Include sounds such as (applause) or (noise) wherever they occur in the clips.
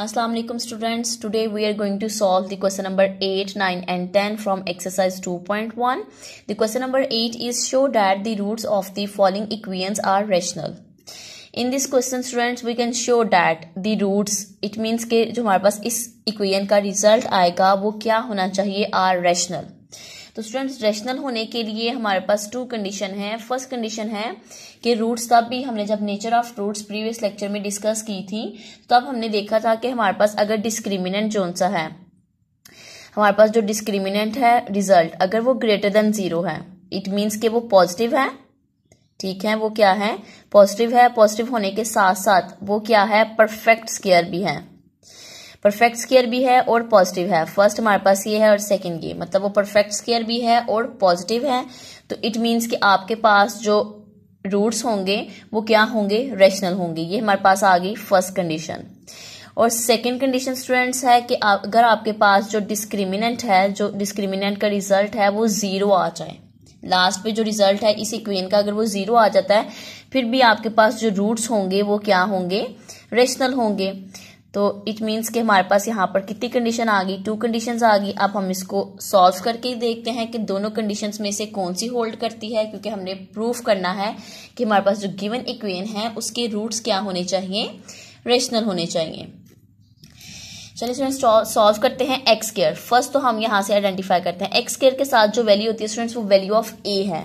Assalamu alaikum students today we are going to solve the question number 8 9 and 10 from exercise 2.1 the question number 8 is show that the roots of the following equations are rational in this question students we can show that the roots it means के जो हमारे पास इस equation का result आएगा वो क्या होना चाहिए are rational तो स्टूडेंट्स रैशनल होने के लिए हमारे पास टू कंडीशन है फर्स्ट कंडीशन है कि रूट्स तब भी हमने जब nature of roots previous lecture में डिस्कस की थी तब हमने देखा था कि हमारे पास अगर डिस्क्रिमिनेंट जोन सा है हमारे पास जो डिस्क्रिमिनेंट है रिजल्ट अगर वो ग्रेटर देन जीरो है इट मीन्स कि वो पॉजिटिव है ठीक है वो क्या है पॉजिटिव है पॉजिटिव होने के साथ साथ वो क्या है परफेक्ट स्केयर भी है परफेक्ट स्केयर भी है और पॉजिटिव है फर्स्ट हमारे पास ये है और सेकंड ये मतलब वो परफेक्ट स्केयर भी है और पॉजिटिव है तो इट मीन्स कि आपके पास जो रूट्स होंगे वो क्या होंगे रेशनल होंगे ये हमारे पास आ गई फर्स्ट कंडीशन और सेकंड कंडीशन स्टूडेंट्स है कि अगर आपके पास जो डिस्क्रिमिनेंट है जो डिस्क्रिमिनेंट का रिजल्ट है वो जीरो आ जाए लास्ट पे जो रिजल्ट है इस इक्वेन का अगर वो जीरो आ जाता है फिर भी आपके पास जो रूट्स होंगे वो क्या होंगे रेशनल होंगे तो इट मीन्स कि हमारे पास यहाँ पर कितनी कंडीशन आ गई टू कंडीशन आ गई अब हम इसको सॉल्व करके ही देखते हैं कि दोनों कंडीशन में से कौन सी होल्ड करती है क्योंकि हमने प्रूफ करना है कि हमारे पास जो गिवन इक्वेन है उसके रूट्स क्या होने चाहिए रेशनल होने चाहिए चलिए स्टूडेंट सॉल्व तो करते हैं एक्स केयर फर्स्ट तो हम यहाँ से आइडेंटिफाई करते हैं एक्स केयर के साथ जो वैल्यू होती है स्टूडेंट्स वो वैल्यू ऑफ ए है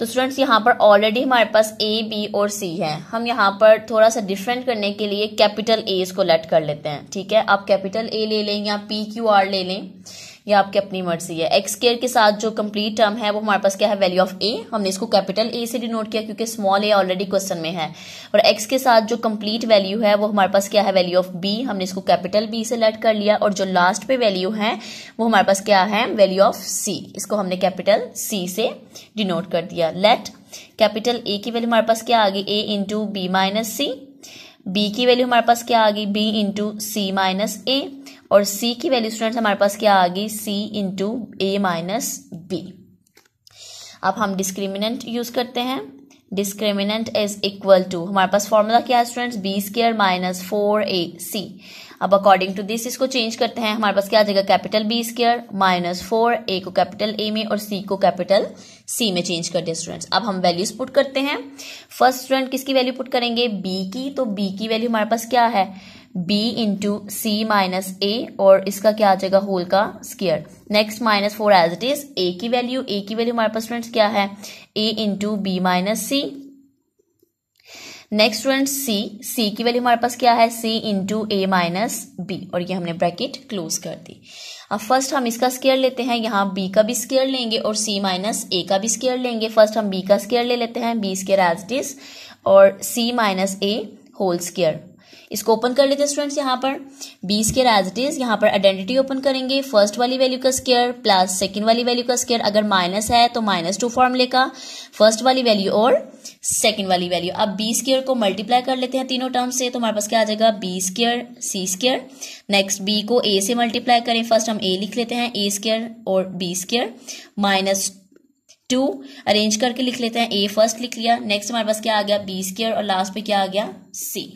तो स्टूडेंट्स यहाँ पर ऑलरेडी हमारे पास ए बी और सी है हम यहाँ पर थोड़ा सा डिफरेंट करने के लिए कैपिटल ए इसको लेट कर लेते हैं ठीक है आप कैपिटल ए ले लें या पी क्यू आर ले लें ये आपकी अपनी मर्जी है एक्स केयर के साथ जो कंप्लीट टर्म है वो हमारे पास क्या है वैल्यू ऑफ ए हमने इसको कैपिटल ए से डिनोट किया क्योंकि स्मॉल ए ऑलरेडी क्वेश्चन में है और एक्स के साथ जो कंप्लीट वैल्यू है वो हमारे पास क्या है वैल्यू ऑफ बी हमने इसको कैपिटल बी से लेट कर लिया और जो लास्ट पे वैल्यू है वो हमारे पास क्या है वैल्यू ऑफ सी इसको हमने कैपिटल सी से डिनोट कर दिया लेट कैपिटल ए की वैल्यू हमारे पास क्या आ गई A into B minus C B की वैल्यू हमारे पास क्या आ गई B into C minus A और सी की वैल्यू स्टूडेंट्स हमारे पास क्या आ गई C into A minus B अब हम डिस्क्रिमिनेंट यूज करते हैं डिस्क्रिमिनेंट इज इक्वल टू हमारे पास फॉर्मूला क्या है students B square minus four A C अब अकॉर्डिंग टू दिस इसको चेंज करते हैं हमारे पास क्या आ जाएगा capital B square minus four A को कैपिटल ए में और सी को कैपिटल सी में चेंज कर दिया स्टूडेंट्स अब हम वैल्यूज पुट करते हैं फर्स्ट स्टूडेंट किसकी वैल्यू पुट करेंगे बी की तो बी की वैल्यू हमारे पास क्या है B into C minus A और इसका क्या आ जाएगा होल का square next minus four as it is A की वैल्यू ए की वैल्यू हमारे पास स्टूडेंट्स क्या है A into B minus C next student C C की वैल्यू हमारे पास क्या है C into A minus B और ये हमने ब्रैकेट क्लोज कर दी अब फर्स्ट हम इसका स्केयर लेते हैं यहाँ बी का भी स्केयर लेंगे और सी माइनस ए का भी स्केयर लेंगे फर्स्ट हम बी का स्केयर ले लेते हैं B square as it is और C minus A whole square इसको ओपन कर लेते हैं स्टूडेंट्स यहाँ पर B square as it is यहाँ पर आइडेंटिटी ओपन करेंगे फर्स्ट वाली वैल्यू का स्केयर प्लस सेकेंड वाली वैल्यू का स्केयर अगर माइनस है तो माइनस टू फॉर्म का फर्स्ट वाली वैल्यू और सेकेंड वाली वैल्यू अब बी स्केयर को मल्टीप्लाई कर लेते हैं तीनों टर्म से तो हमारे पास क्या आ जाएगा B square C square next B को ए से मल्टीप्लाई करें फर्स्ट हम ए लिख लेते हैं ए स्केयर और B square minus two arrange करके लिख लेते हैं ए फर्स्ट लिख लिया नेक्स्ट हमारे पास क्या आ गया बी स्केयर और लास्ट पे क्या आ गया सी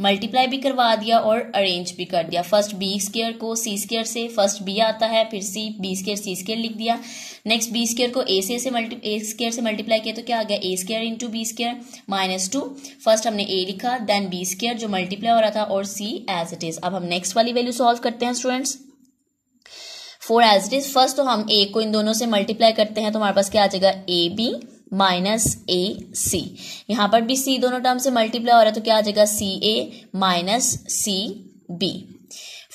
मल्टीप्लाई भी करवा दिया और अरेंज भी कर दिया फर्स्ट बी स्केयर को सी स्केयर से फर्स्ट बी आता है फिर C B square C square लिख दिया नेक्स्ट बी स्केयर को ए से से मल्टी ए स्केयर से मल्टीप्लाई किया तो क्या आ गया A square into B square minus two first हमने ए लिखा देन बी स्केयर जो मल्टीप्लाई हो रहा था और सी एज इट इज अब हम नेक्स्ट वाली वैल्यू सॉल्व करते हैं students four as it is first तो हम ए को इन दोनों से मल्टीप्लाई करते हैं तो हमारे पास क्या आ जाएगा ए बी माइनस ए सी यहां पर भी सी दोनों टर्म से मल्टीप्लाई हो रहा है तो क्या आ जाएगा C A minus C B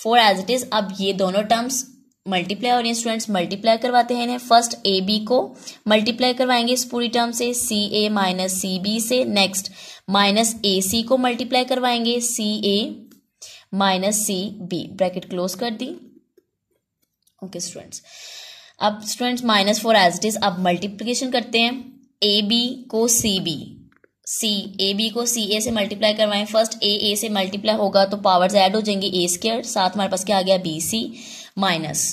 four as it is अब ये दोनों टर्म्स मल्टीप्लाई हो रही है स्टूडेंट्स मल्टीप्लाई करवाते हैं फर्स्ट ए बी को मल्टीप्लाई करवाएंगे इस पूरी टर्म से C A minus C B से नेक्स्ट माइनस ए सी को मल्टीप्लाई करवाएंगे C A minus C B bracket close कर दी ओके okay, स्टूडेंट्स अब students minus four as it is अब मल्टीप्लीकेशन करते हैं ए बी को सी बी सी ए बी को सी ए से मल्टीप्लाई करवाएं फर्स्ट ए ए से मल्टीप्लाई होगा तो पावर्स ऐड हो जाएंगे ए स्केयर साथ हमारे पास क्या आ गया बी सी माइनस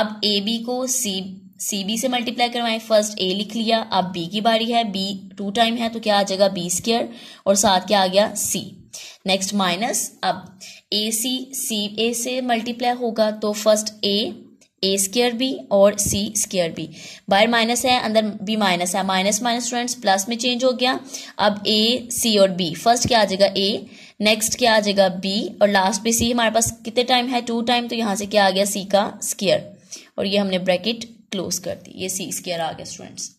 अब ए बी को सी सी बी से मल्टीप्लाई करवाएं फर्स्ट ए लिख लिया अब बी की बारी है बी टू टाइम है तो क्या आ जाएगा बी स्केयर और साथ क्या आ गया सी नेक्स्ट माइनस अब ए सी सी ए से मल्टीप्लाई होगा तो first A A square B और सी स्केयर बी बाहर माइनस है अंदर बी माइनस है माइनस माइनस स्टूडेंट्स प्लस में चेंज हो गया अब ए सी और बी फर्स्ट क्या आ जाएगा ए नेक्स्ट क्या आ जाएगा बी और लास्ट पे सी हमारे पास कितने टाइम है टू टाइम तो यहाँ से क्या आ गया सी का स्केयर और ये हमने ब्रैकेट क्लोज कर दी ये सी स्केयर आ गया स्टूडेंट्स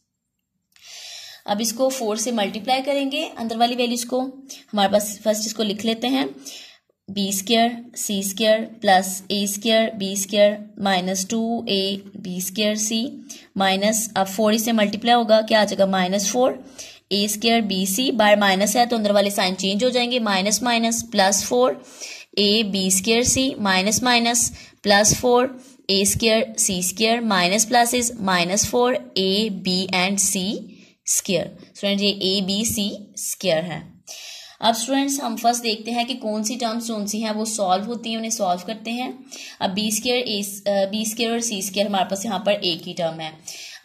अब इसको फोर से मल्टीप्लाई करेंगे अंदर वाली वैल्यूज को हमारे पास फर्स्ट इसको लिख लेते हैं B square C square plus A square B square minus two A B square C minus अब फोर इससे मल्टीप्लाई होगा क्या आ जाएगा minus four A square B C बाहर माइनस है तो अंदर वाले साइन चेंज हो जाएंगे minus minus plus four A B square C minus minus plus four A square C square minus plus is minus four A B and C square student ये A B C square है अब students हम first देखते हैं कि कौन सी terms कौन सी हैं वो सॉल्व होती हैं उन्हें सॉल्व करते हैं अब B square A B square और सी स्केयर हमारे पास यहाँ पर एक ही टर्म है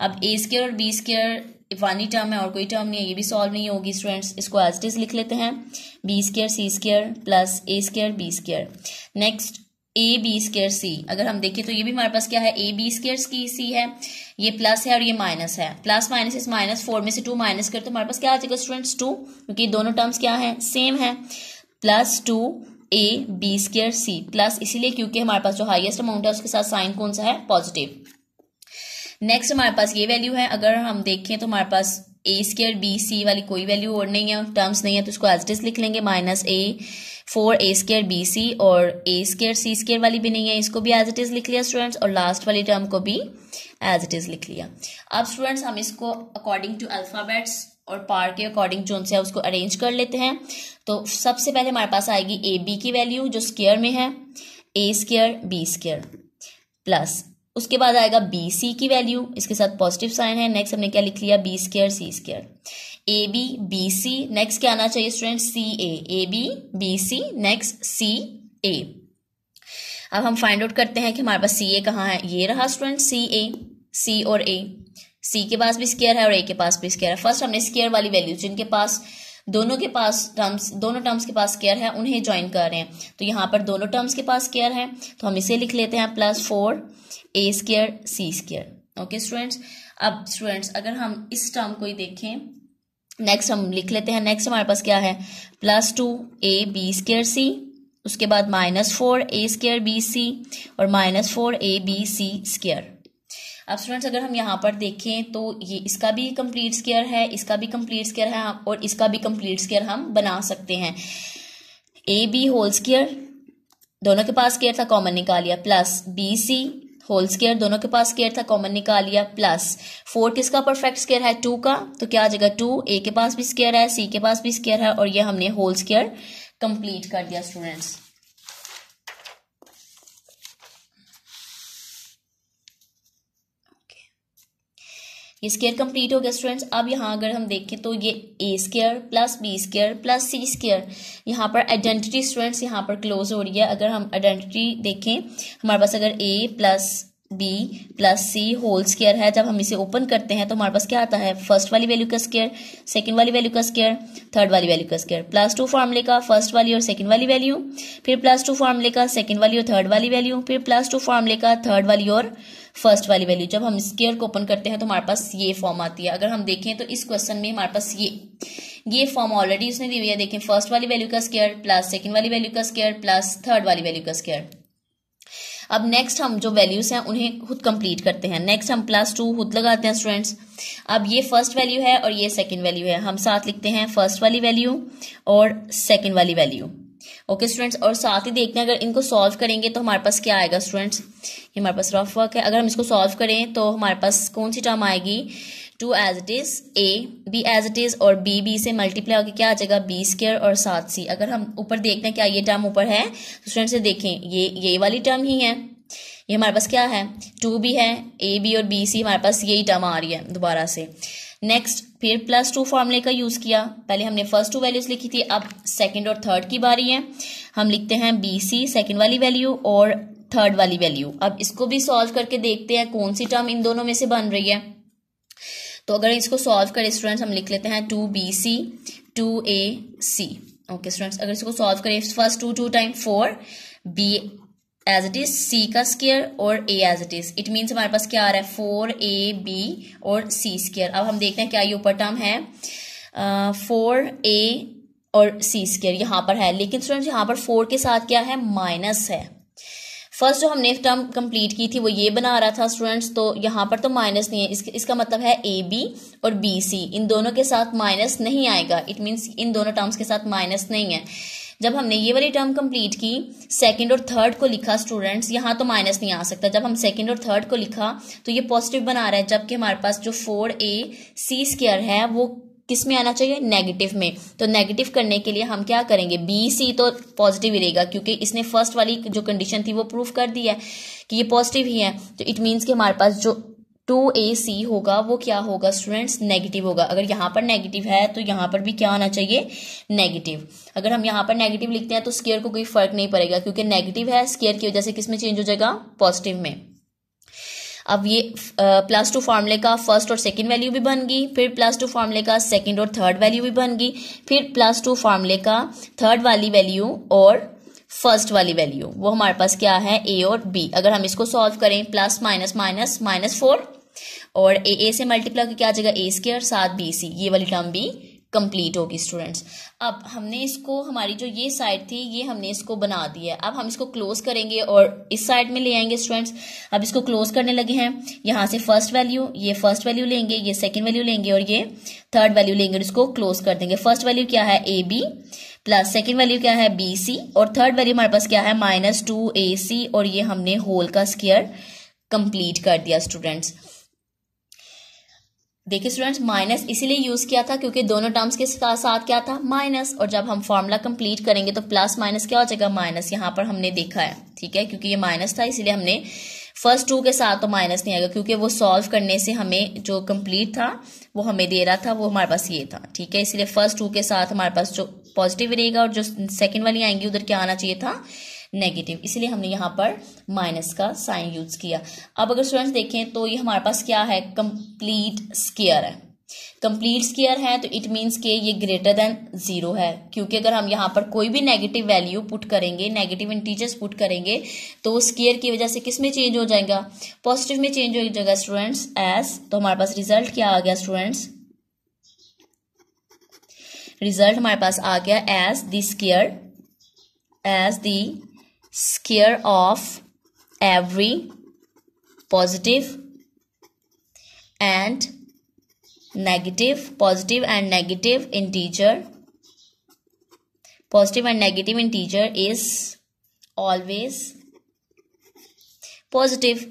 अब ए स्केयर और बी स्केयर वन ही टर्म है और कोई टर्म नहीं है ये भी सॉल्व नहीं होगी स्टूडेंट्स इसको एज इज लिख लेते हैं B square C square plus A square B square next A B square C अगर हम देखें तो ये भी हमारे पास क्या है ए बी स्केयर की सी है ये प्लस है और ये माइनस है प्लस माइनस इस माइनस फोर में से टू माइनस कर तो हमारे पास क्या आ जाएगा स्टूडेंट्स टू क्योंकि दोनों टर्म्स क्या है सेम है plus two A B square C plus इसीलिए क्योंकि हमारे पास जो हाइएस्ट अमाउंट है उसके साथ साइन कौन सा है पॉजिटिव नेक्स्ट हमारे पास ये वैल्यू है अगर हम देखें तो हमारे पास ए स्केयर बी सी वाली कोई वैल्यू और नहीं है टर्म्स नहीं है तो उसको एज इट इज लिख लेंगे minus A four A square B C और ए स्केयर सी स्केयर वाली भी नहीं है इसको भी एज इट इज़ लिख लिया स्टूडेंट्स और लास्ट वाली टर्म को भी एज इट इज़ लिख लिया अब स्टूडेंट्स हम इसको अकॉर्डिंग टू अल्फ़ाबेट्स और पार के अकॉर्डिंग जो उनसे उसको अरेंज कर लेते हैं तो सबसे पहले हमारे पास आएगी ए बी की वैल्यू जो स्केयर में है A square B square plus उसके बाद आएगा बी सी की वैल्यू इसके साथ पॉजिटिव साइन है नेक्स्ट हमने क्या लिख लिया B square C square A B B C next क्या आना चाहिए student C A A B B C next C A अब हम फाइंड आउट करते हैं कि हमारे पास सी ए कहाँ है ये रहा स्टूडेंट सी ए सी और ए सी के पास भी स्केयर है और ए के पास भी स्केयर है फर्स्ट हमने स्केयर वाली वैल्यू जिनके पास दोनों के पास टर्म्स दोनों टर्म्स के पास स्केयर है उन्हें ज्वाइन कर रहे हैं तो यहाँ पर दोनों टर्म्स के पास स्केयर है तो हम इसे लिख लेते हैं plus four A square C square okay students अब स्टूडेंट्स अगर हम इस टर्म को ही देखें नेक्स्ट हम लिख लेते हैं नेक्स्ट हमारे पास क्या है plus two A B square C उसके बाद minus four A square B C और minus four A B C square अब स्टूडेंट्स अगर हम यहाँ पर देखें तो ये इसका भी कंप्लीट स्केयर है इसका भी कंप्लीट स्केयर है और इसका भी कंप्लीट स्केयर हम बना सकते हैं ए बी होल स्केयर दोनों के पास स्केयर था कॉमन निकाल लिया plus B C whole square दोनों के पास स्केयर था कॉमन निकाल लिया प्लस फोर किसका परफेक्ट स्केयर है टू का तो क्या आ जाएगा टू ए के पास भी स्केयर है सी के पास भी स्केयर है और ये हमने होल स्केयर कंप्लीट कर दिया स्टूडेंट्स ये स्केयर कंप्लीट हो गया स्टूडेंट्स अब यहाँ अगर हम देखें तो ये A square plus B square plus C square यहाँ पर आइडेंटिटी स्टूडेंट्स यहाँ पर क्लोज हो रही है अगर हम आइडेंटिटी देखें हमारे पास अगर A plus B plus C whole square है जब हम इसे ओपन करते हैं तो हमारे पास क्या आता है फर्स्ट वाली वैल्यू का स्केयर सेकंड वाली वैल्यू का स्केयर थर्ड वाली वैल्यू का स्केयर प्लस टू फार्मूले का फर्स्ट वाली और सेकंड वाली वैल्यू फिर प्लस टू फार्मूले का सेकंड वाली और थर्ड वाली वैल्यू फिर प्लस टू फार्मूले का थर्ड वाली और फर्स्ट वाली वैल्यू जब हम स्केयर को ओपन करते हैं तो हमारे पास ये फॉर्म आती है अगर हम देखें तो इस क्वेश्चन में हमारे पास ये ये फॉर्म ऑलरेडी उसने दी हुई है देखें फर्स्ट वाली वैल्यू का स्केयर प्लस सेकंड वाली वैल्यू का स्केयर प्लस थर्ड वाली वैल्यू का स्केयर अब नेक्स्ट हम जो वैल्यूज हैं उन्हें खुद कंप्लीट करते हैं नेक्स्ट हम प्लस टू खुद लगाते हैं स्टूडेंट्स अब ये फर्स्ट वैल्यू है और ये सेकेंड वैल्यू है हम साथ लिखते हैं फर्स्ट वाली वैल्यू और सेकेंड वाली वैल्यू ओके okay, स्टूडेंट्स और साथ ही देखते हैं अगर इनको सॉल्व करेंगे तो हमारे पास क्या आएगा स्टूडेंट्स ये हमारे पास रफ वर्क है अगर हम इसको सॉल्व करें तो हमारे पास कौन सी टर्म आएगी two as it is A B as it is और बी बी से मल्टीप्लाई होकर क्या आ जाएगा बी स्केयर और सात सी अगर हम ऊपर देखते हैं क्या ये टर्म ऊपर है तो स्टूडेंट से देखें ये ये वाली टर्म ही है ये हमारे पास क्या है टू बी है ए बी और बी सी हमारे पास यही टर्म आ रही है दोबारा से नेक्स्ट फिर प्लस टू फॉर्मूले का यूज़ किया पहले हमने फर्स्ट टू वैल्यूज लिखी थी अब सेकेंड और थर्ड की बारी है हम लिखते हैं बी सी सेकेंड वाली वैल्यू और थर्ड वाली वैल्यू अब इसको भी सॉल्व करके देखते हैं कौन सी टर्म इन दोनों में से बन रही है तो अगर इसको सॉल्व करें स्टूडेंट्स हम लिख लेते हैं two B C two A C okay students अगर इसको सॉल्व करें first two two time four B as it is C का स्केयर और A as it is it means हमारे पास क्या आ रहा है फोर ए बी और सी स्केयर अब हम देखते हैं क्या ये ऊपर टर्म है फोर uh, ए और सी स्केयर यहाँ पर है लेकिन स्टूडेंट्स यहाँ पर फोर के साथ क्या है माइनस है फर्स्ट जो हमने टर्म कंप्लीट की थी वो ये बना रहा था स्टूडेंट्स तो यहाँ पर तो माइनस नहीं है इस, इसका मतलब है ए बी और बी सी इन दोनों के साथ माइनस नहीं आएगा इट मीन्स इन दोनों टर्म्स के साथ माइनस नहीं है जब हमने ये वाली टर्म कंप्लीट की सेकंड और थर्ड को लिखा स्टूडेंट्स यहाँ तो माइनस नहीं आ सकता जब हम सेकंड और थर्ड को लिखा तो ये पॉजिटिव बना रहा है जबकि हमारे पास जो फोर ए सी स्केयर है वो किस में आना चाहिए नेगेटिव में तो नेगेटिव करने के लिए हम क्या करेंगे बी सी तो पॉजिटिव ही रहेगा क्योंकि इसने फर्स्ट वाली जो कंडीशन थी वो प्रूव कर दी है कि ये पॉजिटिव ही है तो इट मीन्स कि हमारे पास जो टू ए सी होगा वो क्या होगा स्टूडेंट्स नेगेटिव होगा अगर यहाँ पर नेगेटिव है तो यहाँ पर भी क्या आना चाहिए नेगेटिव अगर हम यहाँ पर नेगेटिव लिखते हैं तो स्केयर को कोई फर्क नहीं पड़ेगा क्योंकि नेगेटिव है स्केयर की वजह से किस में चेंज हो जाएगा पॉजिटिव में अब ये प्लस टू फार्मूले का फर्स्ट और सेकंड वैल्यू भी बन गई फिर प्लस टू फार्मूले का सेकंड और थर्ड वैल्यू भी बन गई फिर प्लस टू फार्मूले का थर्ड वाली वैल्यू और फर्स्ट वाली वैल्यू वो हमारे पास क्या है ए और बी अगर हम इसको सॉल्व करें plus minus minus minus four और ए ए से मल्टीप्लाई क्या आ जाएगा ए स्केयर साथ बी सी ये वाली टर्म भी कंप्लीट होगी स्टूडेंट्स अब हमने इसको हमारी जो ये साइड थी ये हमने इसको बना दी है अब हम इसको क्लोज करेंगे और इस साइड में ले आएंगे स्टूडेंट्स अब इसको क्लोज करने लगे हैं यहाँ से फर्स्ट वैल्यू ये फर्स्ट वैल्यू लेंगे ये सेकेंड वैल्यू लेंगे और ये थर्ड वैल्यू लेंगे और इसको क्लोज कर देंगे फर्स्ट वैल्यू क्या है A B plus second value क्या है बी सी और थर्ड वैल्यू हमारे पास क्या है माइनस टू ए सी और ये हमने होल का स्केयर कंप्लीट कर दिया स्टूडेंट्स देखिए स्टूडेंट्स माइनस इसीलिए यूज किया था क्योंकि दोनों टर्म्स के साथ साथ क्या था माइनस और जब हम फॉर्मूला कंप्लीट करेंगे तो प्लस माइनस क्या हो जाएगा माइनस यहाँ पर हमने देखा है ठीक है क्योंकि ये माइनस था इसीलिए हमने फर्स्ट टू के साथ तो माइनस नहीं आएगा क्योंकि वो सॉल्व करने से हमें जो कंप्लीट था वो हमें दे रहा था वो हमारे पास ये था ठीक है इसलिए फर्स्ट टू के साथ हमारे पास जो पॉजिटिव रहेगा और जो सेकेंड वाली आएंगी उधर क्या आना चाहिए था नेगेटिव इसलिए हमने यहाँ पर माइनस का साइन यूज किया अब अगर स्टूडेंट्स देखें तो ये हमारे पास क्या है कंप्लीट स्केयर है कंप्लीट स्केयर है तो इट मीन्स के ये ग्रेटर देन जीरो है क्योंकि अगर हम यहाँ पर कोई भी नेगेटिव वैल्यू पुट करेंगे नेगेटिव इंटीजर्स पुट करेंगे तो स्केयर की वजह से किस में चेंज हो जाएगा पॉजिटिव में चेंज हो जाएगा स्टूडेंट्स एस तो हमारे पास रिजल्ट क्या आ गया स्टूडेंट्स रिजल्ट हमारे पास आ गया as the square as the square of every positive and negative positive and negative integer positive and negative integer is always positive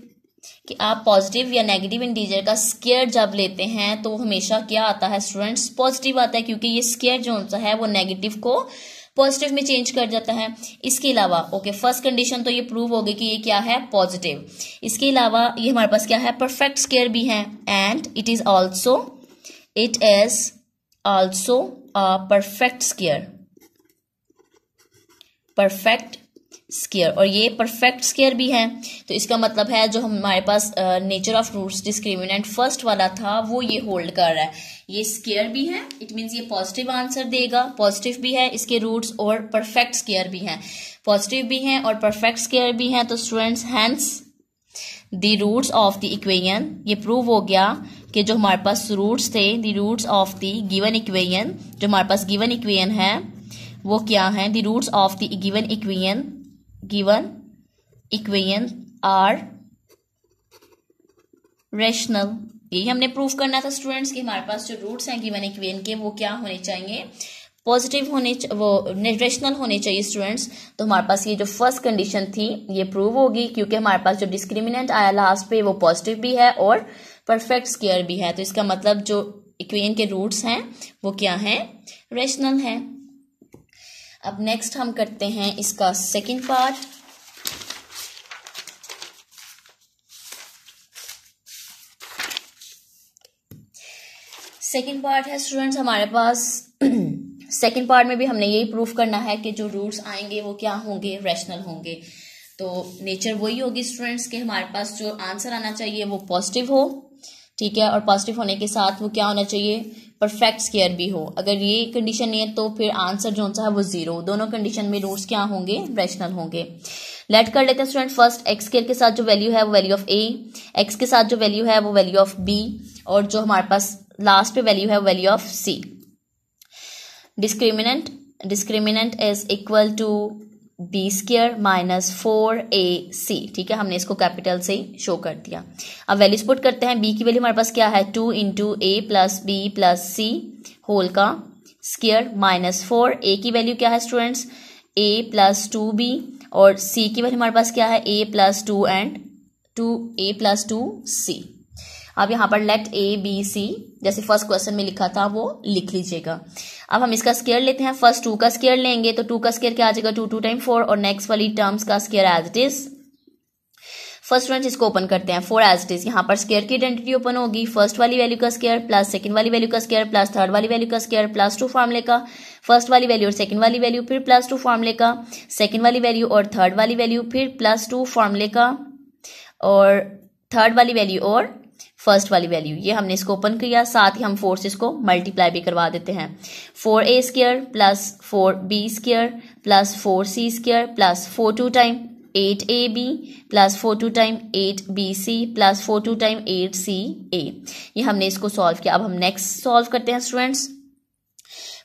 कि आप पॉजिटिव या नेगेटिव इंटीजर का स्केयर जब लेते हैं तो हमेशा क्या आता है स्टूडेंट्स पॉजिटिव आता है क्योंकि ये स्केयर जो होता है वो नेगेटिव को पॉजिटिव में चेंज कर जाता है इसके अलावा ओके फर्स्ट कंडीशन तो ये प्रूव हो गई कि ये क्या है पॉजिटिव इसके अलावा ये हमारे पास क्या है परफेक्ट स्केयर भी है and it is also it is also perfect square perfect square और ये परफेक्ट स्केयर भी है तो इसका मतलब है जो हमारे पास nature of roots discriminant first वाला था वो ये होल्ड कर रहा है ये स्केयर भी है इट मीन्स ये पॉजिटिव आंसर देगा पॉजिटिव भी है इसके रूट्स और परफेक्ट स्केयर भी हैं पॉजिटिव भी हैं और परफेक्ट स्केयर भी हैं तो students hence the roots of the equation ये प्रूव हो गया कि जो हमारे पास रूट्स थे the roots of the given equation जो हमारे पास गिवन इक्वेन है वो क्या है the roots of the given equation given equations are rational यही हमने प्रूव करना था स्टूडेंट्स कि हमारे पास जो रूट्स हैं गिवन इक्वेन के वो क्या होने चाहिए पॉजिटिव होने वो रेशनल होने चाहिए स्टूडेंट्स तो हमारे पास ये जो फर्स्ट कंडीशन थी ये प्रूव होगी क्योंकि हमारे पास जो डिस्क्रिमिनेंट आया लास्ट पे वो पॉजिटिव भी है और परफेक्ट स्केयर भी है तो इसका मतलब जो इक्वेन के रूट्स हैं वो क्या हैं रेशनल हैं अब नेक्स्ट हम करते हैं इसका सेकंड पार्ट सेकंड पार्ट है स्टूडेंट्स हमारे पास सेकंड (clears throat) पार्ट में भी हमने यही प्रूफ करना है कि जो रूट्स आएंगे वो क्या होंगे रैशनल होंगे तो नेचर वही होगी स्टूडेंट्स के हमारे पास जो आंसर आना चाहिए वो पॉजिटिव हो ठीक है और पॉजिटिव होने के साथ वो क्या होना चाहिए परफेक्ट स्केयर भी हो अगर ये कंडीशन नहीं है तो फिर आंसर जो है वो जीरो दोनों कंडीशन में रूट्स क्या होंगे रैशनल होंगे लेट कर लेते हैं स्टूडेंट फर्स्ट एक्स स्केयर के साथ जो वैल्यू है वो वैल्यू ऑफ ए एक्स के साथ जो वैल्यू है वो वैल्यू ऑफ बी और जो हमारे पास लास्ट पे वैल्यू है value of C discriminant discriminant is equal to B square minus four A C ठीक है हमने इसको कैपिटल से शो कर दिया अब वैल्यूज पुट करते हैं बी की वैल्यू हमारे पास क्या है two into A plus B plus C whole का स्केयर माइनस फोर ए की वैल्यू क्या है students A plus two B और सी की वैल्यू हमारे पास क्या है A plus two and two A plus two C आप यहाँ पर लेट ए बी सी जैसे फर्स्ट क्वेश्चन में लिखा था वो लिख लीजिएगा अब हम इसका स्केयर लेते हैं फर्स्ट टू का स्केयर लेंगे तो टू का स्केयर क्या आ जाएगा टू टू टाइम फोर और नेक्स्ट वाली टर्म्स का square as it is first one इसको ओपन करते हैं फोर एज इट इज यहाँ पर स्केयर की आइडेंटिटी ओपन होगी फर्स्ट वाली वैल्यू का स्केयर प्लस सेकंड वाली वैल्यू का स्केयर प्लस थर्ड वाली वैल्यू का स्केयर प्लस टू फॉर्मले का फर्स्ट वाली वैल्यू और सेकंड वाली वैल्यू फिर प्लस टू फॉर्मले का सेकंड वाली वैल्यू और थर्ड वाली वैल्यू फिर प्लस टू फॉर्मले का और थर्ड वाली वैल्यू और फर्स्ट वाली वैल्यू ये हमने इसको ओपन किया साथ ही हम फोर्सेस को मल्टीप्लाई भी करवा देते हैं four A square plus four B square plus four C square plus four two time eight A B plus four two time eight B C plus four two time eight C A ये हमने इसको solve किया अब हम next solve करते हैं students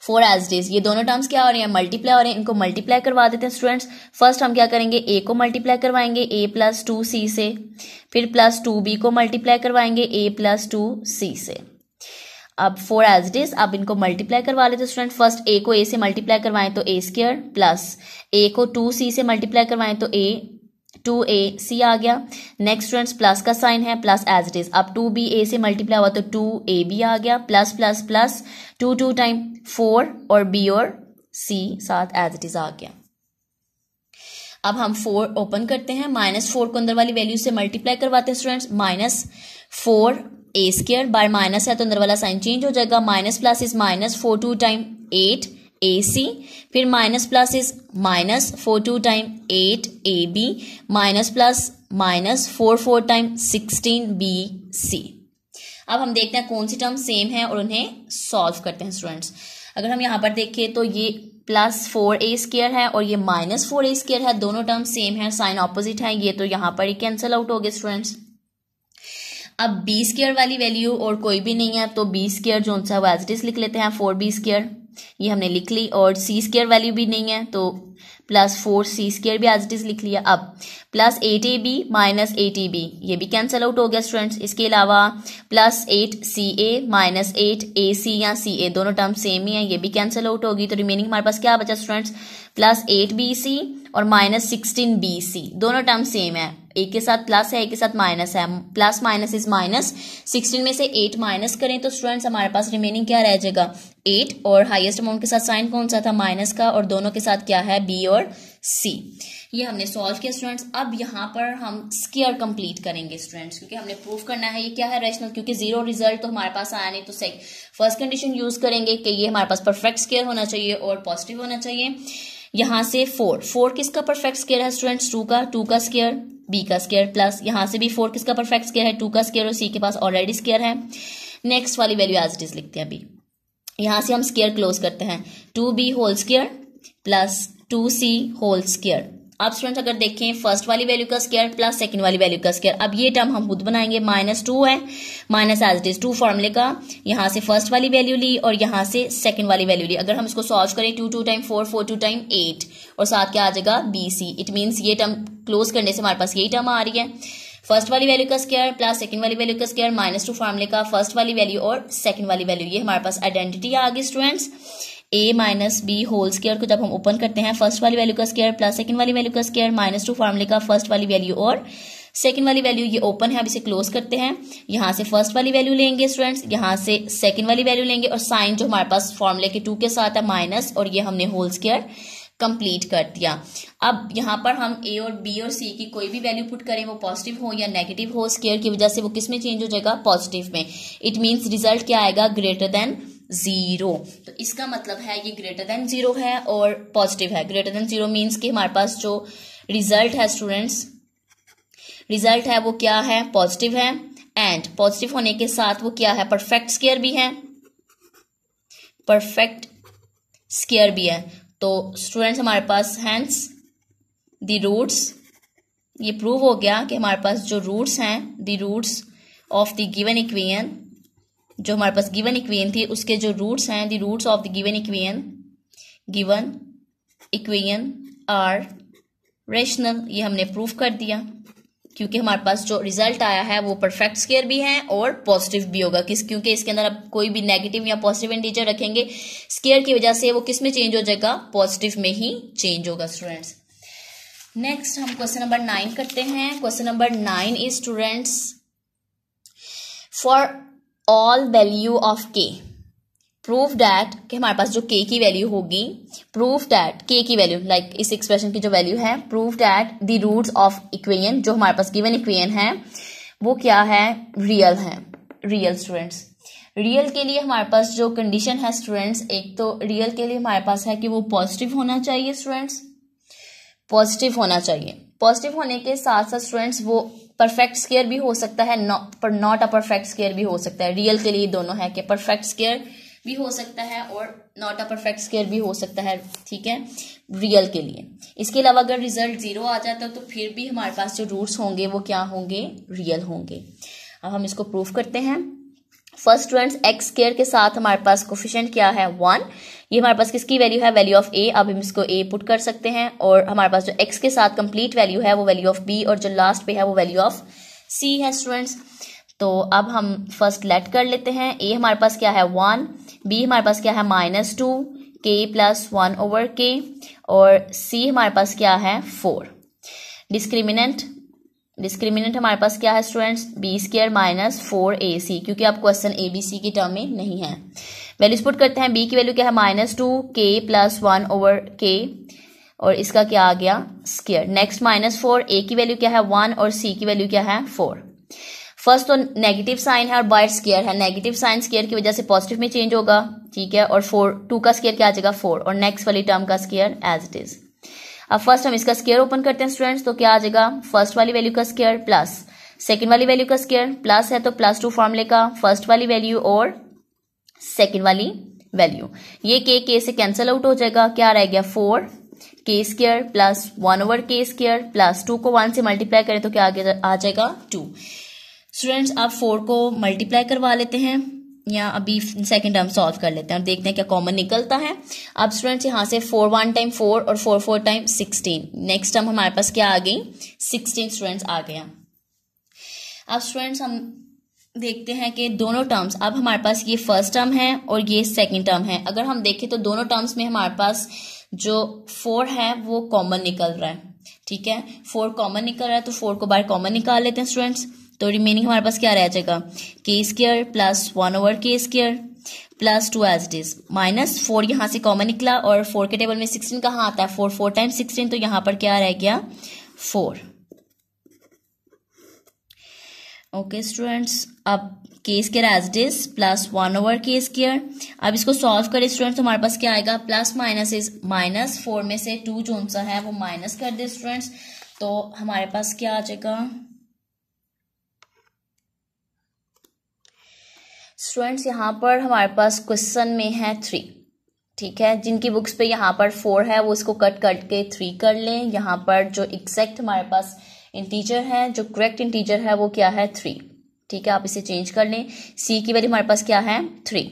four as days ये दोनों टर्म्स क्या हो रहे हैं मल्टीप्लाई हो रहे हैं इनको मल्टीप्लाई करवा देते हैं स्टूडेंट्स फर्स्ट हम क्या करेंगे ए को मल्टीप्लाई करवाएंगे ए प्लस टू सी से फिर प्लस टू बी को मल्टीप्लाई करवाएंगे ए प्लस टू सी से अब फोर एज डेज अब इनको मल्टीप्लाई करवा लेते स्टूडेंट फर्स्ट ए को ए से मल्टीप्लाई करवाएं तो ए स्केयर प्लस ए को टू सी से मल्टीप्लाई करवाएं तो ए टू ए सी आ गया नेक्स्ट स्टूडेंट्स प्लस का साइन है प्लस एज इट इज अब टू बी ए से मल्टीप्लाई हुआ तो टू ए बी आ गया plus plus plus two two time four और बी और सी साथ एज इट इज आ गया अब हम फोर ओपन करते हैं माइनस फोर को अंदर वाली वैल्यू से मल्टीप्लाई करवाते हैं students minus four A square by minus है तो अंदर वाला साइन चेंज हो जाएगा minus plus is minus four two time eight A C फिर minus plus is minus four two time eight A B minus plus minus four four time sixteen B C अब हम देखते हैं कौन सी term same है और उन्हें सॉल्व करते हैं स्टूडेंट्स अगर हम यहां पर देखें तो ये प्लस फोर ए स्केयर है और ये माइनस फोर ए स्केयर है दोनों टर्म सेम है साइन ऑपोजिट है ये तो यहां पर ही कैंसिल आउट हो गए स्टूडेंट्स अब बी स्केयर वाली वैल्यू और कोई भी नहीं है तो बी स्केयर जो सा वो एज इट इज लिख लेते हैं फोर बी स्केयर ये हमने लिख ली और सी स्केयर वैल्यू भी नहीं है तो प्लस फोर सी स्केयर भी एज इट इज़ लिख लिया अब plus eight A B minus eight A B ये भी कैंसल आउट हो गया स्टूडेंट्स इसके अलावा plus eight C A minus eight A C या सी ए दोनों टर्म सेम ही है ये भी कैंसल आउट होगी तो रिमेनिंग हमारे पास क्या बचा students plus eight B C और माइनस सिक्सटीन बी सी दोनों टर्म सेम है एक के साथ प्लस है एक के साथ माइनस है plus minus is minus sixteen में से एट माइनस करें तो स्टूडेंट्स हमारे पास रिमेनिंग क्या रह जाएगा एट और हाईएस्ट अमाउंट के साथ साइन कौन सा था माइनस का और दोनों के साथ क्या है बी और सी ये हमने सॉल्व किया स्टूडेंट्स अब यहाँ पर हम स्केयर कंप्लीट करेंगे स्टूडेंट्स क्योंकि हमने प्रूव करना है ये क्या है रेशनल क्योंकि जीरो रिजल्ट तो हमारे पास आया नहीं तो सही फर्स्ट कंडीशन यूज करेंगे कि ये हमारे पास परफेक्ट स्केयर होना चाहिए और पॉजिटिव होना चाहिए यहाँ से फोर फोर किसका परफेक्ट स्केयर है स्टूडेंट्स टू का टू का स्केयर बी का स्केयर प्लस यहाँ से भी फोर किसका परफेक्ट स्केयर है टू का स्केयर और सी के पास ऑलरेडी स्केयर है नेक्स्ट वाली वैल्यू एज इट इज लिखते हैं अभी यहां से हम स्केयर क्लोज करते हैं two B whole square plus two C whole square अब स्टूडेंट अगर देखें फर्स्ट वाली वैल्यू का स्केयर प्लस सेकंड वाली वैल्यू का स्केयर अब ये टर्म हम खुद बनाएंगे माइनस टू है minus as it is two फॉर्मूले का यहां से फर्स्ट वाली वैल्यू ली और यहां से सेकंड वाली वैल्यू ली अगर हम इसको सॉल्व करें two two time four four two time eight और साथ क्या आ जाएगा बी सी इट मीन्स ये टर्म क्लोज करने से हमारे पास यही टर्म आ रही है फर्स्ट वाली वैल्यू का स्केयर प्लस सेकंड वाली वैल्यू का स्केयर माइनस टू फॉर्मले का फर्स्ट वाली वैल्यू और सेकंड वाली वैल्यू ये हमारे पास आइडेंटिटी आ गई students A minus B whole square को जब हम ओपन करते हैं फर्स्ट वाली वैल्यू का स्केयर प्लस सेकंड वाली वैल्यू का स्केयर माइनस टू फॉर्मले का फर्स्ट वाली वैल्यू और सेकंड वाली वैल्यू ये ओपन है अब इसे क्लोज करते हैं यहाँ से फर्स्ट वाली वैल्यू लेंगे स्टूडेंट्स यहाँ से सेकंड वाली वैल्यू लेंगे और साइन जो हमारे पास फॉर्मूले के टू के साथ है माइनस और ये हमने होल स्केयर कंप्लीट कर दिया अब यहाँ पर हम ए और बी और सी की कोई भी वैल्यू पुट करें वो पॉजिटिव हो या नेगेटिव हो स्केयर की वजह से वो किस में चेंज हो जाएगा पॉजिटिव में इट मीन्स रिजल्ट क्या आएगा ग्रेटर देन जीरो तो इसका मतलब है ये ग्रेटर देन जीरो है और पॉजिटिव है ग्रेटर देन जीरो मीन्स कि हमारे पास जो रिजल्ट है स्टूडेंट्स रिजल्ट है वो क्या है पॉजिटिव है एंड पॉजिटिव होने के साथ वो क्या है परफेक्ट स्केयर भी है परफेक्ट स्केयर भी है तो स्टूडेंट्स हमारे पास हैंस द रूट्स ये प्रूव हो गया कि हमारे पास जो रूट्स हैं the roots of the given equation जो हमारे पास गिवन इक्वेन थी उसके जो रूट्स हैं the roots of the given equation given equation are rational ये हमने प्रूव कर दिया क्योंकि हमारे पास जो रिजल्ट आया है वो परफेक्ट स्केयर भी है और पॉजिटिव भी होगा किस क्योंकि इसके अंदर आप कोई भी नेगेटिव या पॉजिटिव इंटीजर रखेंगे स्केयर की वजह से वो किस में चेंज हो जाएगा पॉजिटिव में ही चेंज होगा स्टूडेंट्स नेक्स्ट हम क्वेश्चन नंबर नाइन करते हैं question number nine is students for all value of K proof that कि हमारे पास जो के की वैल्यू होगी प्रूफ डैट के की वैल्यू लाइक इस एक्सप्रेशन की जो वैल्यू है proof that the roots of equation जो हमारे पास गिवन इक्वेन है वो क्या है रियल है रियल स्टूडेंट्स रियल के लिए हमारे पास जो कंडीशन है स्टूडेंट्स एक तो रियल के लिए हमारे पास है कि वो पॉजिटिव होना चाहिए स्टूडेंट्स पॉजिटिव होना चाहिए पॉजिटिव होने के साथ साथ स्टूडेंट्स वो परफेक्ट स्केयर भी हो सकता है नॉट पर नॉट अ परफेक्ट स्केयर भी हो सकता है रियल के लिए दोनों है कि परफेक्ट स्केयर भी हो सकता है और नॉट अ परफेक्ट स्केयर भी हो सकता है ठीक है रियल के लिए इसके अलावा अगर रिजल्ट जीरो आ जाता तो फिर भी हमारे पास जो रूट्स होंगे वो क्या होंगे रियल होंगे अब हम इसको प्रूफ करते हैं फर्स्ट स्टूडेंट्स एक्स स्केयर के साथ हमारे पास कोफिशेंट क्या है वन ये हमारे पास किसकी वैल्यू है वैल्यू ऑफ ए अब हम इसको ए पुट कर सकते हैं और हमारे पास जो एक्स के साथ कंप्लीट वैल्यू है वो वैल्यू ऑफ बी और जो लास्ट पे है वो वैल्यू ऑफ सी है स्टूडेंट्स तो अब हम फर्स्ट लेट कर लेते हैं ए हमारे पास क्या है वन बी हमारे पास क्या है minus two K plus one over K और सी हमारे पास क्या है फोर डिस्क्रिमिनेंट डिस्क्रिमिनेंट हमारे पास क्या है students B square minus four A C क्योंकि आप क्वेश्चन ए बी सी की टर्म में नहीं है वैल्यूज पुट करते हैं बी की वैल्यू क्या है minus two K plus one over K और इसका क्या आ गया square next minus four A की वैल्यू क्या है वन और सी की वैल्यू क्या है फोर फर्स्ट तो नेगेटिव साइन है और बाय स्केयर है नेगेटिव साइन स्केयर की वजह से पॉजिटिव में चेंज होगा ठीक है और फोर टू का स्केयर क्या आ जाएगा फोर और नेक्स्ट वाली टर्म का स्केयर एज इट इज अब फर्स्ट हम इसका स्केयर ओपन करते हैं स्टूडेंट्स तो क्या आ जाएगा फर्स्ट वाली वैल्यू का स्केयर प्लस सेकेंड वाली वैल्यू का स्केयर प्लस है तो प्लस टू फॉर्मले का फर्स्ट वाली वैल्यू और सेकेंड वाली वैल्यू ये के के से कैंसल आउट हो जाएगा क्या रह गया four K square plus one over K square plus two को वन से मल्टीप्लाई करें तो क्या आ जाएगा टू स्टूडेंट्स आप फोर को मल्टीप्लाई करवा लेते हैं या अभी सेकेंड टर्म सॉल्व कर लेते हैं और देखते हैं क्या कॉमन निकलता है अब स्टूडेंट्स यहाँ से फोर वन टाइम फोर और four four time sixteen next term हमारे पास क्या आ गई सिक्सटीन स्टूडेंट्स आ गया अब स्टूडेंट्स हम देखते हैं कि दोनों टर्म्स अब हमारे पास ये फर्स्ट टर्म है और ये सेकेंड टर्म है अगर हम देखें तो दोनों टर्म्स में हमारे पास जो फोर है वो कॉमन निकल रहा है ठीक है फोर कॉमन निकल रहा है तो फोर को बाहर कॉमन निकाल लेते हैं स्टूडेंट्स तो रिमेनिंग हमारे पास क्या रह जाएगा K square plus one over K square plus two as it is minus four यहां से कॉमन निकला और फोर के टेबल में सिक्सटीन कहाँ आता है फोर फोर टाइम सिक्सटीन तो यहां पर क्या रह गया फोर ओके स्टूडेंट्स अब K square as it is plus one over K square अब इसको सॉल्व करें स्टूडेंट्स तो हमारे पास क्या आएगा plus minus is minus four में से टू जो सा है वो माइनस कर दे स्टूडेंट्स तो हमारे पास क्या आ जाएगा स्टूडेंट्स यहाँ पर हमारे पास क्वेश्चन में है थ्री ठीक है जिनकी बुक्स पे यहाँ पर फोर है वो इसको कट करके थ्री कर लें यहाँ पर जो एग्जैक्ट हमारे पास इंटीजर है जो करेक्ट इंटीजर है वो क्या है थ्री ठीक है आप इसे चेंज कर लें सी की वैल्यू हमारे पास क्या है थ्री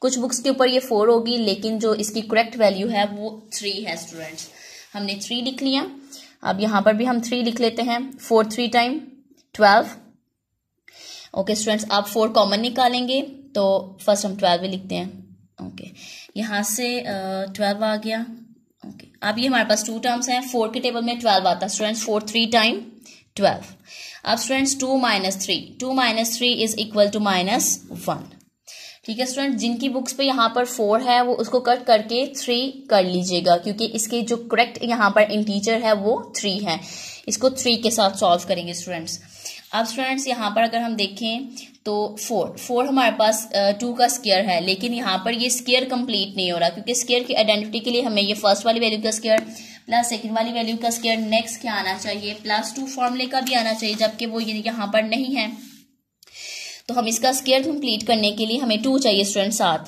कुछ बुक्स के ऊपर ये फोर होगी लेकिन जो इसकी करेक्ट वैल्यू है वो थ्री है स्टूडेंट्स हमने थ्री लिख लिया अब यहाँ पर भी हम थ्री लिख लेते हैं four three time twelve okay students आप फोर कॉमन निकालेंगे तो फर्स्ट हम ट्वेल्व लिखते हैं ओके यहाँ से ट्वेल्व uh, आ गया ओके अब ये हमारे पास टू टर्म्स हैं फोर के टेबल में ट्वेल्व आता है students four three time twelve अब students two minus three two minus three is equal to minus one ठीक है स्टूडेंट जिनकी बुक्स पे यहाँ पर फोर है वो उसको कट करके थ्री कर लीजिएगा क्योंकि इसके जो करेक्ट यहाँ पर इंटीजर है वो थ्री है इसको थ्री के साथ सॉल्व करेंगे स्टूडेंट्स अब स्टूडेंट्स यहाँ पर अगर हम देखें तो फोर फोर हमारे पास टू का स्केयर है लेकिन यहाँ पर ये स्केयर कंप्लीट नहीं हो रहा क्योंकि स्केयर की आइडेंटिटी के लिए हमें ये फर्स्ट वाली वैल्यू का स्केयर प्लस सेकंड वाली वैल्यू का स्केयर नेक्स्ट क्या आना चाहिए प्लस टू फॉर्मूले का भी आना चाहिए जबकि वो ये यहाँ पर नहीं है तो हम इसका स्केयर कंप्लीट करने के लिए हमें टू चाहिए स्टूडेंट साथ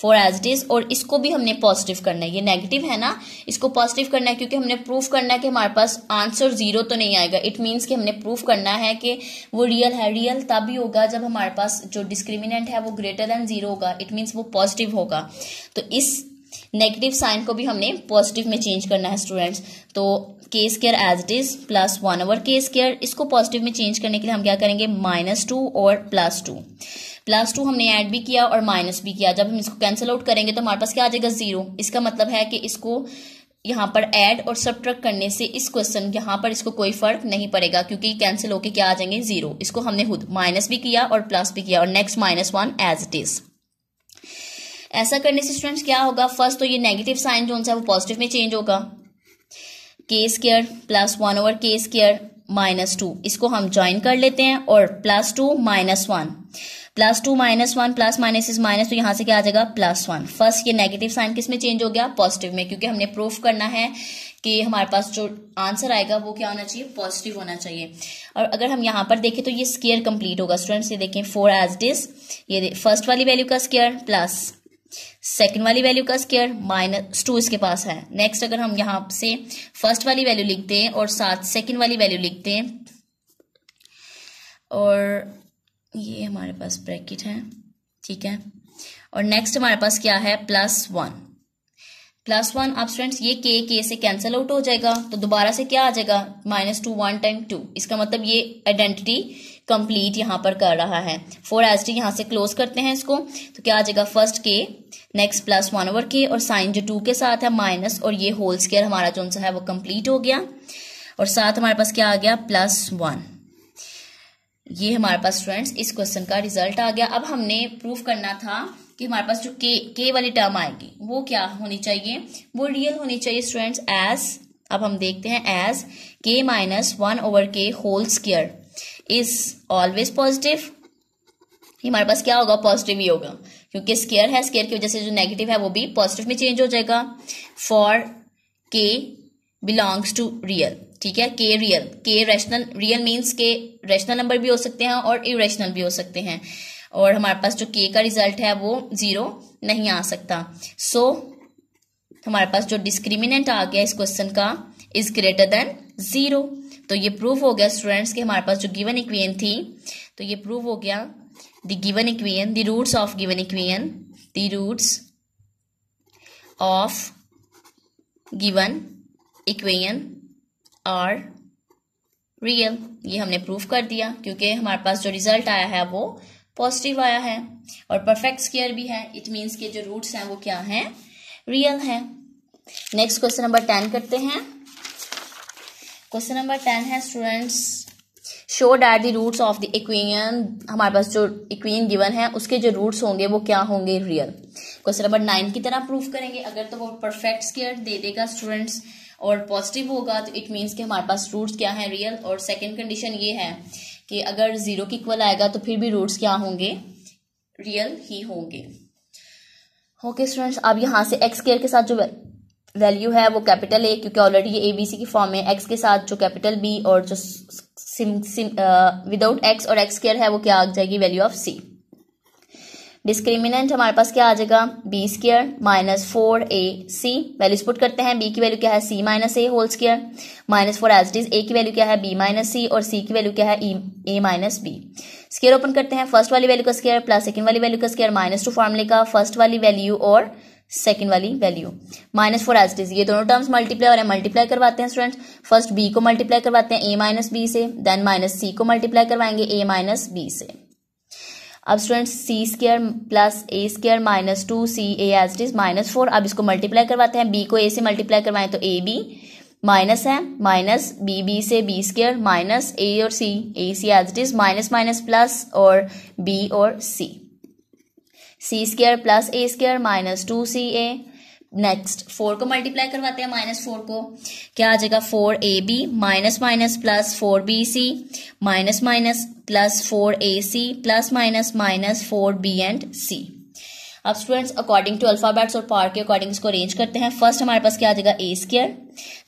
फोर एज इट इज और इसको भी हमने पॉजिटिव करना है ये नेगेटिव है ना इसको पॉजिटिव करना है क्योंकि हमने प्रूफ करना है कि हमारे पास आंसर जीरो तो नहीं आएगा इट मीन्स कि हमने प्रूफ करना है कि वो रियल है रियल तब ही होगा जब हमारे पास जो डिस्क्रिमिनेंट है वो ग्रेटर देन जीरो होगा इट मीन्स वो पॉजिटिव होगा तो इस नेगेटिव साइन को भी हमने पॉजिटिव में चेंज करना है स्टूडेंट्स तो K square as it is plus one over K square इसको पॉजिटिव में चेंज करने के लिए हम क्या करेंगे माइनस टू और प्लस टू प्लस टू हमने ऐड भी किया और माइनस भी किया जब हम इसको कैंसिल आउट करेंगे तो हमारे पास क्या आ जाएगा जीरो इसका मतलब है कि इसको यहाँ पर ऐड और सब करने से इस क्वेश्चन यहाँ पर इसको कोई फर्क नहीं पड़ेगा क्योंकि कैंसिल होके क्या आ जाएंगे जीरो इसको हमने खुद माइनस भी किया और प्लस भी किया और next minus one as it is ऐसा करने से स्टूडेंट्स क्या होगा फर्स्ट तो ये नेगेटिव साइन जो है वो पॉजिटिव में चेंज होगा K square plus one over K square minus two इसको हम ज्वाइन कर लेते हैं और plus two minus one plus two minus one plus minus is minus तो यहां से क्या आ जाएगा प्लस वन फर्स्ट ये नेगेटिव साइन किस में चेंज हो गया पॉजिटिव में क्योंकि हमने प्रूफ करना है कि हमारे पास जो आंसर आएगा वो क्या होना चाहिए पॉजिटिव होना चाहिए और अगर हम यहाँ पर देखें तो ये स्केयर कंप्लीट होगा स्टूडेंट्स ये देखें फोर एज डिस ये फर्स्ट वाली वैल्यू का स्केयर प्लस सेकेंड वाली वैल्यू का स्केयर माइनस टू इसके पास है नेक्स्ट अगर हम यहाँ से फर्स्ट वाली वैल्यू लिखते हैं और साथ सेकेंड वाली वैल्यू लिखते हैं और ये हमारे पास ब्रैकेट है ठीक है और नेक्स्ट हमारे पास क्या है प्लस वन प्लस वन आप स्टूडेंट्स ये के के से कैंसिल आउट हो जाएगा तो दोबारा से क्या आ जाएगा minus two one time two इसका मतलब ये आइडेंटिटी कंप्लीट यहाँ पर कर रहा है फोर एस डी यहाँ से क्लोज करते हैं इसको तो क्या आ जाएगा फर्स्ट के next plus one over K और साइन जो टू के साथ है माइनस और ये होल स्केयर हमारा जो सा है वो कंप्लीट हो गया और साथ हमारे पास क्या आ गया प्लस वन ये हमारे पास स्टूडेंट्स इस क्वेश्चन का रिजल्ट आ गया अब हमने प्रूफ करना था कि हमारे पास जो के के वाली टर्म आएगी वो क्या होनी चाहिए वो रियल होनी चाहिए स्टूडेंट्स एज अब हम देखते हैं as K minus one over K whole square is always positive हमारे पास क्या होगा पॉजिटिव ही होगा क्योंकि स्केयर है स्केयर की वजह से जो नेगेटिव है वो भी पॉजिटिव में चेंज हो जाएगा फॉर के बिलोंग्स टू रियल ठीक है K real K rational real means K rational number भी हो सकते हैं और इरेशनल भी हो सकते हैं और हमारे पास जो के का रिजल्ट है वो जीरो नहीं आ सकता सो so, हमारे पास जो डिस्क्रिमिनेंट आ गया इस क्वेश्चन का इज ग्रेटर देन जीरो तो ये प्रूफ हो गया स्टूडेंट्स के हमारे पास जो गिवन इक्वेशन थी तो ये प्रूफ हो गया the given equation the roots of given equation the roots of given equation are real ये हमने प्रूफ कर दिया क्योंकि हमारे पास जो रिजल्ट आया है वो पॉजिटिव आया है और परफेक्ट स्केयर भी है इट मीन्स के जो रूट्स हैं वो क्या हैं रियल हैं नेक्स्ट क्वेश्चन नंबर टेन करते हैं क्वेश्चन नंबर टेन है students show that the roots of the equation हमारे पास जो इक्वेन गिवन है उसके जो रूट्स होंगे वो क्या होंगे रियल क्वेश्चन नंबर नाइन की तरह प्रूफ करेंगे अगर तो वो परफेक्ट स्केयर दे देगा स्टूडेंट्स और पॉजिटिव होगा तो इट मीन्स कि हमारे पास रूट्स क्या है रियल और सेकेंड कंडीशन ये है कि अगर जीरो की इक्वल आएगा तो फिर भी रूट्स क्या होंगे रियल ही होंगे ओके okay, स्टूडेंट्स अब यहाँ से एक्स केयर के साथ जो वैल्यू है वो कैपिटल ए क्योंकि ऑलरेडी ये ए की फॉर्म है एक्स के साथ जो कैपिटल बी और जो सिम सिम विदाउट एक्स और एक्स स्केयर है वो क्या आ जाएगी वैल्यू ऑफ सी डिस्क्रिमिनेंट हमारे पास क्या आ जाएगा B square minus four A C values put करते हैं बी की वैल्यू क्या है C minus A whole square minus four as these A की वैल्यू क्या है बी माइनस सी और सी की वैल्यू क्या है A minus B square open करते हैं फर्स्ट वाली वैल्यू का स्केयर प्लस सेकंड वाली वैल्यू का स्केयर माइनस टू फॉर्मले का फर्स्ट वाली वैल्यू और सेकेंड वाली value minus four as these ये दोनों टर्म्स मल्टीप्लाई और मल्टीप्लाई करवाते हैं स्टूडेंट्स फर्स्ट बी को मल्टीप्लाई करवाते हैं ए माइनस बी से देन माइनस सी को मल्टीप्लाई करवाएंगे ए माइनस बी से अब students C square plus A square minus two C A as these minus four अब इसको मल्टीप्लाई करवाते हैं बी को ए से मल्टीप्लाई करवाएं तो ए बी माइनस है माइनस बी बी से बी स्केयर माइनस ए और C A C as these minus minus plus और बी और C C square plus A square minus two C A next four को multiply करवाते हैं minus four को क्या आ जाएगा four A B minus minus plus four B C minus minus plus four A C plus minus minus four B and C अब students according to alphabets और part के अकॉर्डिंग इसको अरेंज करते हैं फर्स्ट हमारे पास क्या आ जाएगा ए स्केयर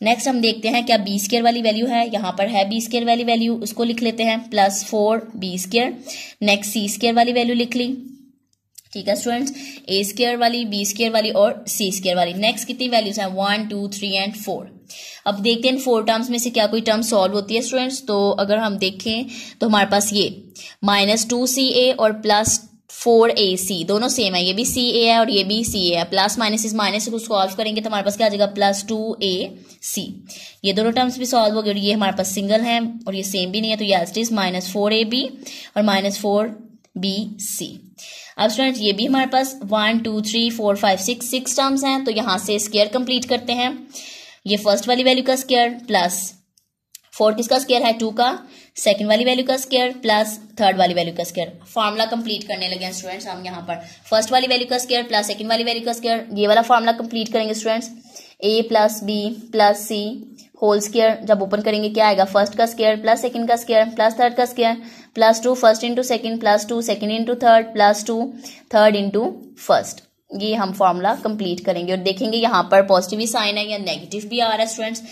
नेक्स्ट हम देखते हैं क्या बी स्केयर वाली वैल्यू है यहाँ पर है बी स्केयर वाली वैल्यू उसको लिख लेते हैं plus four B square next C square वाली वैल्यू लिख ली ठीक है स्टूडेंट्स ए स्केयर वाली बी स्केयर वाली और सी स्केयर वाली नेक्स्ट कितनी वैल्यूज हैं one two three and four अब देखते हैं फोर टर्म्स में से क्या कोई टर्म सॉल्व होती है स्टूडेंट्स तो अगर हम देखें तो हमारे पास ये माइनस टू सी ए और प्लस फोर ए सी दोनों सेम है ये भी सी ए है और ये भी सी ए है प्लस माइनस इस माइनस को सॉल्व करेंगे तो हमारे पास क्या आ जाएगा प्लस टू ए सी ये दोनों टर्म्स भी सॉल्व हो गए और ये हमारे पास सिंगल है और ये सेम भी नहीं है तो ये is minus four A B और माइनस फोर बी सी अब स्टूडेंट ये भी हमारे पास one two three four five six six terms हैं तो यहां से स्केयर कंप्लीट करते हैं ये फर्स्ट वाली वैल्यू का स्केयर प्लस फोर्थ किसका स्केयर है टू का सेकेंड वाली वैल्यू का स्केयर प्लस थर्ड वाली वैल्यू का स्केयर फॉर्मुला कंप्लीट करने लगे हैं स्टूडेंट्स हम यहाँ पर फर्स्ट वाली वैल्यू का स्केयर प्लस सेकेंड वाली वैल्यू का स्केयर ये वाला फॉर्मुला कंप्लीट करेंगे students A plus B plus C whole square जब ओपन करेंगे क्या आएगा फर्स्ट का स्केयर प्लस सेकंड का स्केयर प्लस थर्ड का square plus two first into second plus two second into third plus two third into first ये हम formula complete करेंगे और देखेंगे यहाँ पर पॉजिटिव भी साइन है या नेगेटिव भी आ रहा है स्टूडेंट्स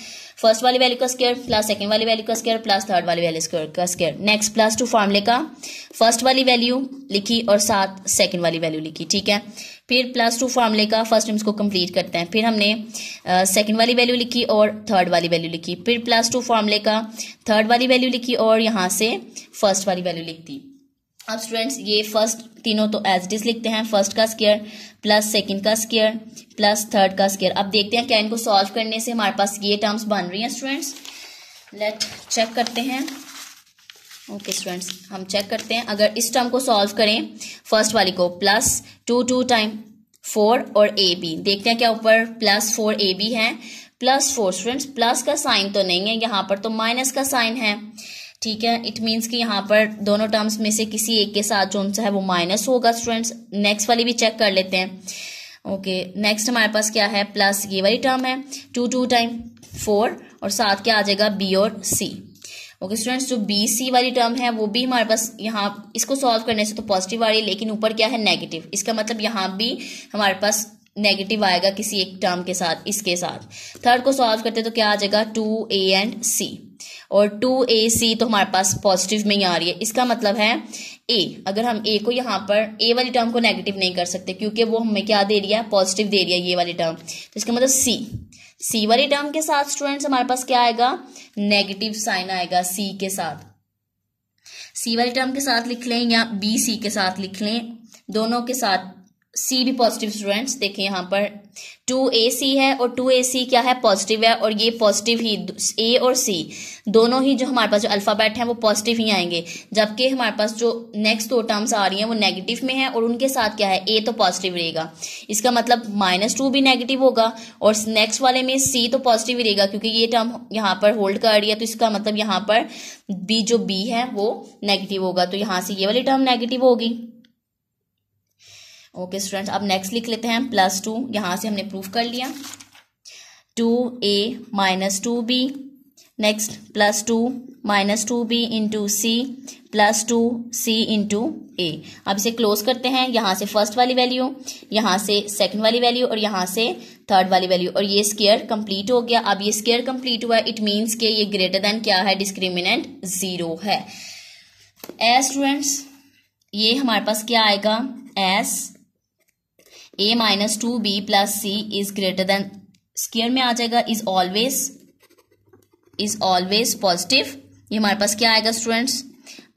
फर्स्ट वाली वैल्यू का स्क्वायर प्लस सेकंड वाली वैल्यू का स्क्वायर प्लस थर्ड वाली वैल्यू स्क्वायर का स्क्वायर नेक्स्ट प्लस टू फॉर्मूले का फर्स्ट वाली वैल्यू लिखी और साथ सेकंड वाली वैल्यू लिखी ठीक है फिर प्लस टू फॉर्मूले का फर्स्ट हम इसको कंप्लीट करते हैं फिर हमने सेकंड uh, वाली वैल्यू लिखी और थर्ड वाली वैल्यू लिखी फिर प्लस टू फॉर्मूले का थर्ड वाली वैल्यू लिखी और यहाँ से फर्स्ट वाली वैल्यू लिख दी अब स्टूडेंट्स ये फर्स्ट तीनों तो एज डिज लिखते हैं फर्स्ट का स्केयर प्लस सेकंड का स्केयर प्लस थर्ड का स्केयर अब देखते हैं क्या इनको सॉल्व करने से हमारे पास ये टर्म्स बन रही हैं स्टूडेंट्स लेट चेक करते हैं ओके स्टूडेंट्स हम चेक करते हैं अगर इस टर्म को सॉल्व करें फर्स्ट वाली को plus two two time four और ए बी देखते हैं क्या ऊपर प्लस फोर ए बी है प्लस फोर स्टूडेंट्स प्लस का साइन तो नहीं है यहाँ पर तो माइनस का साइन है ठीक है इट मीन्स कि यहाँ पर दोनों टर्म्स में से किसी एक के साथ जो है वो माइनस होगा स्टूडेंट्स नेक्स्ट वाली भी चेक कर लेते हैं ओके नेक्स्ट हमारे पास क्या है प्लस ये वाली टर्म है टू टू टाइम फोर और साथ क्या आ जाएगा बी और सी ओके स्टूडेंट्स जो बी सी वाली टर्म है वो भी हमारे पास यहाँ इसको सॉल्व करने से तो पॉजिटिव आ रही है लेकिन ऊपर क्या है नेगेटिव इसका मतलब यहाँ भी हमारे पास नेगेटिव आएगा किसी एक टर्म के साथ इसके साथ थर्ड को सॉल्व करते तो क्या आ जाएगा टू ए एंड सी और टू ए सी तो हमारे पास पॉजिटिव में ही आ रही है इसका मतलब है ए अगर हम ए को यहाँ पर ए वाली टर्म को नेगेटिव नहीं कर सकते क्योंकि वो हमें क्या दे रही है पॉजिटिव दे रही है ये वाली टर्म तो इसका मतलब सी सी वाली टर्म के साथ स्टूडेंट्स हमारे पास क्या आएगा नेगेटिव साइन आएगा सी के साथ सी वाली टर्म के साथ लिख लें या बी सी के साथ लिख लें दोनों के साथ सी भी पॉजिटिव स्टूडेंट्स देखिए यहाँ पर टू ए सी है और टू ए सी क्या है पॉजिटिव है और ये पॉजिटिव ही ए और सी दोनों ही जो हमारे पास जो अल्फ़ाबेट हैं वो पॉजिटिव ही आएंगे जबकि हमारे पास जो नेक्स्ट दो टर्म्स आ रही हैं वो नेगेटिव में है और उनके साथ क्या है ए तो पॉजिटिव रहेगा इसका मतलब माइनस टू भी नेगेटिव होगा और नेक्स्ट वाले में सी तो पॉजिटिव ही रहेगा क्योंकि ये टर्म यहाँ पर होल्ड कर रही है तो इसका मतलब यहाँ पर बी जो बी है वो नेगेटिव होगा तो यहाँ से ये वाली टर्म नेगेटिव होगी ओके स्टूडेंट्स अब नेक्स्ट लिख लेते हैं प्लस टू यहां से हमने प्रूफ कर लिया two A minus two B next plus two minus two B into C plus two C into A अब इसे क्लोज करते हैं यहां से फर्स्ट वाली वैल्यू यहां से सेकंड वाली वैल्यू और यहां से थर्ड वाली वैल्यू और ये स्केयर कंप्लीट हो गया अब ये स्केयर कंप्लीट हुआ इट मीन्स के ये ग्रेटर देन क्या है डिस्क्रिमिनेंट जीरो है ए स्टूडेंट्स ये हमारे पास क्या आएगा S A minus two B plus C is greater than square में आ जाएगा is always is always positive ये हमारे पास क्या आएगा स्टूडेंट्स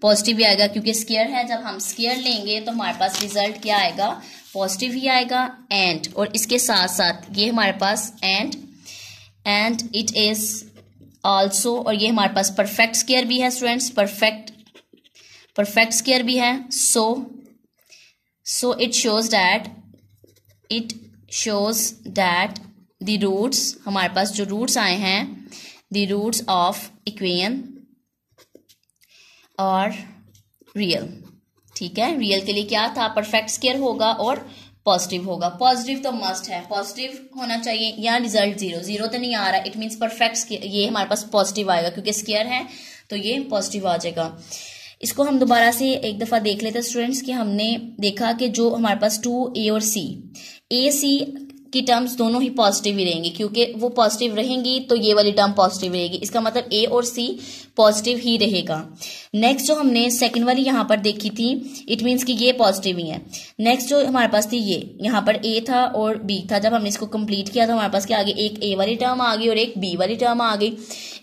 पॉजिटिव ही आएगा क्योंकि स्केयर है जब हम स्केयर लेंगे तो हमारे पास रिजल्ट क्या आएगा पॉजिटिव ही आएगा एंड और इसके साथ साथ ये हमारे पास and and it is also और ये हमारे पास परफेक्ट स्केयर भी है स्टूडेंट्स परफेक्ट परफेक्ट स्केयर भी है so so it shows that it shows that the roots हमारे पास जो रूट्स आए हैं द रूट्स ऑफ इक्वेन और रियल ठीक है रियल के लिए क्या था परफेक्ट स्केयर होगा और पॉजिटिव होगा पॉजिटिव तो मस्ट है पॉजिटिव होना चाहिए या रिजल्ट जीरो जीरो तो नहीं आ रहा इट मीन्स परफेक्ट ये हमारे पास पॉजिटिव आएगा क्योंकि स्केयर है तो ये पॉजिटिव आ जाएगा इसको हम दोबारा से एक दफ़ा देख लेते हैं स्टूडेंट्स कि हमने देखा कि जो हमारे पास टू ए और सी ए सी की टर्म्स दोनों ही पॉजिटिव ही रहेंगी क्योंकि वो पॉजिटिव रहेंगी तो ये वाली टर्म पॉजिटिव रहेगी इसका मतलब ए और सी पॉजिटिव ही रहेगा नेक्स्ट जो हमने सेकंड वाली यहाँ पर देखी थी इट मीन्स कि ये पॉजिटिव ही है नेक्स्ट जो हमारे पास थी ये यहाँ पर ए था और बी था जब हमने इसको कंप्लीट किया तो हमारे पास क्या आगे एक ए वाली टर्म आ गई और एक बी वाली टर्म आ गई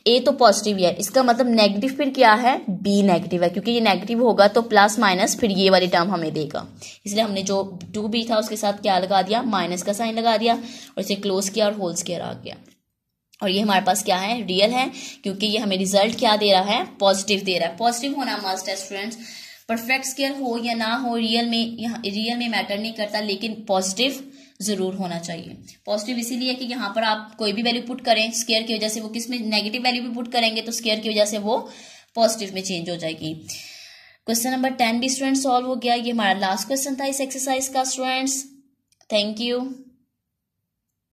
ए तो पॉजिटिव है इसका मतलब नेगेटिव फिर क्या है बी नेगेटिव है क्योंकि ये नेगेटिव होगा तो प्लस माइनस फिर ये वाली टर्म हमें देगा इसलिए हमने जो टू बी था उसके साथ क्या लगा दिया माइनस का साइन लगा दिया और इसे क्लोज किया और होल्स केयर आ गया और ये हमारे पास क्या है रियल है क्योंकि ये हमें रिजल्ट क्या दे रहा है पॉजिटिव दे रहा है पॉजिटिव होना मस्ट है स्टूडेंट्स परफेक्ट स्केयर हो या ना हो रियल में रियल में मैटर नहीं करता लेकिन पॉजिटिव ज़रूर होना चाहिए पॉजिटिव इसीलिए कि यहाँ पर आप कोई भी वैल्यू पुट करें स्केयर की वजह से वो किसमें नेगेटिव वैल्यू भी पुट करेंगे तो स्केयर की वजह से वो पॉजिटिव में चेंज हो जाएगी क्वेश्चन नंबर टेन भी स्टूडेंट सॉल्व हो गया ये हमारा लास्ट क्वेश्चन था इस एक्सरसाइज का स्टूडेंट्स थैंक यू